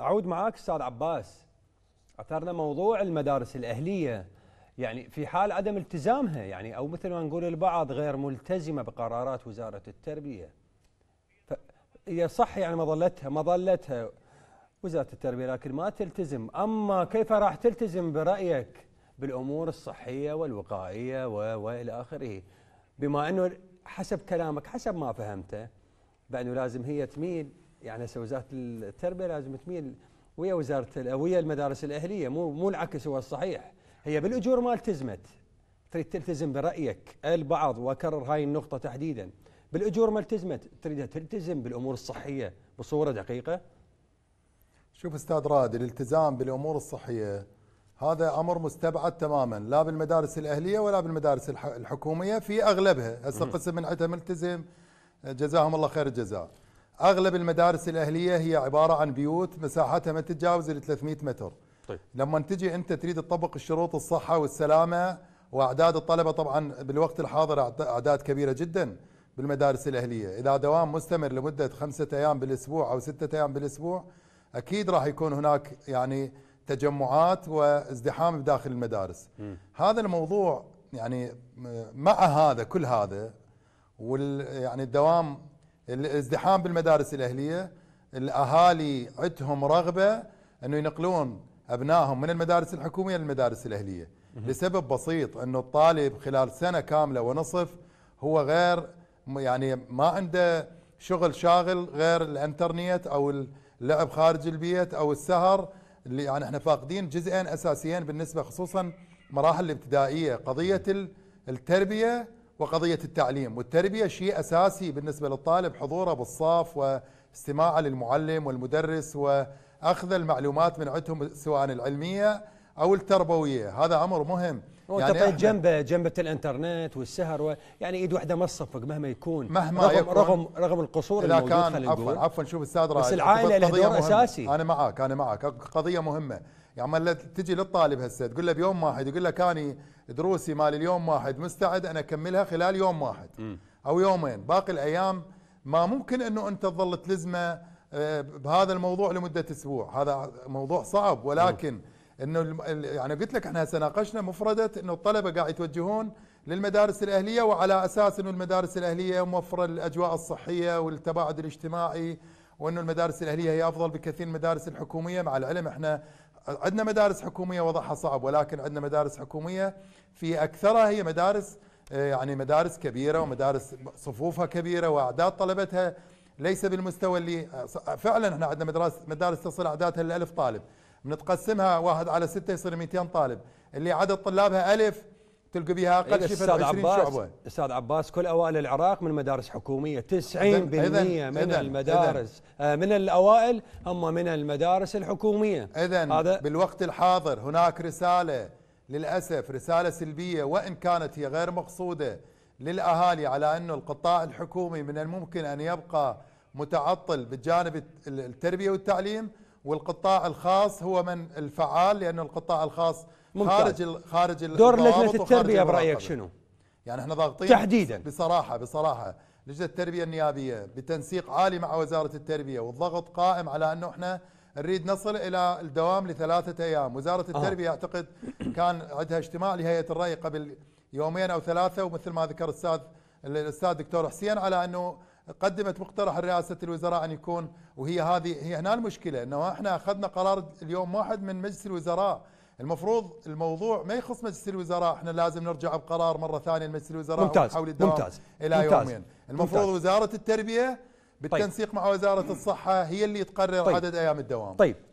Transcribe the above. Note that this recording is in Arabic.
اعود معاك استاذ عباس اثرنا موضوع المدارس الاهليه يعني في حال عدم التزامها يعني او مثل ما نقول البعض غير ملتزمه بقرارات وزاره التربيه هي صح يعني مظلتها مظلتها وزاره التربيه لكن ما تلتزم اما كيف راح تلتزم برايك بالامور الصحيه والوقائيه والى اخره بما انه حسب كلامك حسب ما فهمته بانه لازم هي تميل يعني هسه وزاره التربيه لازم تميل ويا وزاره ويا المدارس الاهليه مو مو العكس هو الصحيح هي بالاجور ما التزمت تريد تلتزم برايك البعض واكرر هاي النقطه تحديدا بالاجور ما التزمت تريدها تلتزم بالامور الصحيه بصوره دقيقه شوف استاذ راد الالتزام بالامور الصحيه هذا امر مستبعد تماما لا بالمدارس الاهليه ولا بالمدارس الحكوميه في اغلبها هسه قسم من عندها ملتزم جزاهم الله خير الجزاء اغلب المدارس الاهليه هي عباره عن بيوت مساحتها ما تتجاوز ال 300 متر طيب. لما تجي انت تريد تطبق الشروط الصحه والسلامه واعداد الطلبه طبعا بالوقت الحاضر اعداد كبيره جدا بالمدارس الاهليه اذا دوام مستمر لمده خمسة ايام بالاسبوع او ستة ايام بالاسبوع اكيد راح يكون هناك يعني تجمعات وازدحام بداخل المدارس م. هذا الموضوع يعني مع هذا كل هذا وال يعني الدوام الازدحام بالمدارس الاهليه الاهالي عندهم رغبه انه ينقلون ابنائهم من المدارس الحكوميه للمدارس الاهليه لسبب بسيط انه الطالب خلال سنه كامله ونصف هو غير يعني ما عنده شغل شاغل غير الانترنت او اللعب خارج البيت او السهر اللي يعني احنا فاقدين جزئين اساسيين بالنسبه خصوصا مراحل الابتدائيه قضيه التربيه وقضية التعليم والتربية شيء أساسي بالنسبة للطالب حضوره بالصف واستماعه للمعلم والمدرس وأخذ المعلومات من عندهم سواء العلمية او التربويه هذا امر مهم يعني طيب جنبه جنبة الانترنت والسهر و... يعني ايد واحده ما تصفق مهما يكون مهما رغم يكون رغم رغم القصور اذا كان عفوا عفوا شوف استاذ رائد بس العائله لها دور اساسي انا معك انا معك قضيه مهمه يعني تجي للطالب هسه تقول له بيوم واحد يقول لك اني دروسي مال اليوم واحد مستعد انا اكملها خلال يوم واحد م. او يومين باقي الايام ما ممكن انه انت تظل تلزمه آه، بهذا الموضوع لمده اسبوع هذا موضوع صعب ولكن م. انه يعني قلت لك احنا سناقشنا مفرده انه الطلبه قاعد يتوجهون للمدارس الاهليه وعلى اساس انه المدارس الاهليه موفره الاجواء الصحيه والتباعد الاجتماعي وانه المدارس الاهليه هي افضل بكثير من المدارس الحكوميه مع العلم احنا عندنا مدارس حكوميه وضعها صعب ولكن عندنا مدارس حكوميه في اكثرها هي مدارس آه، يعني مدارس كبيره ومدارس صفوفها كبيره واعداد طلبتها ليس بالمستوى اللي آه، فعلا احنا عندنا مدارس مدارس تصل اعدادها للألف طالب نتقسمها واحد على ستة يصير 200 طالب اللي عدد طلابها ألف تلقى بها اقل شيء 20 عباس شعبه استاذ عباس كل اوائل العراق من مدارس حكوميه 90% من إذن المدارس إذن آه، من الاوائل هم من المدارس الحكوميه اذا هذا بالوقت الحاضر هناك رساله للاسف رساله سلبيه وان كانت هي غير مقصوده للاهالي على انه القطاع الحكومي من الممكن ان يبقى متعطل بالجانب التربيه والتعليم والقطاع الخاص هو من الفعال لأن القطاع الخاص ممتاز. خارج ال خارج دور لجنة التربية برأيك شنو؟ يعني احنا ضاغطين تحديدا بصراحة بصراحة لجنة التربية النيابية بتنسيق عالي مع وزارة التربية والضغط قائم على أنه احنا نريد نصل إلى الدوام لثلاثة أيام وزارة التربية آه. أعتقد كان عندها اجتماع لهيئة الرأي قبل يومين أو ثلاثة ومثل ما ذكر الأستاذ الأستاذ دكتور حسين على أنه قدمت مقترح رئاسة الوزراء أن يكون وهي هذه هي هنا المشكلة أنه إحنا أخذنا قرار اليوم واحد من مجلس الوزراء المفروض الموضوع ما يخص مجلس الوزراء احنا لازم نرجع بقرار مره ثانيه لمجلس الوزراء ممتاز الدوام ممتاز الى ممتاز يومين المفروض ممتاز وزاره التربيه طيب. بالتنسيق طيب مع وزاره الصحه هي اللي تقرر طيب عدد ايام الدوام طيب, طيب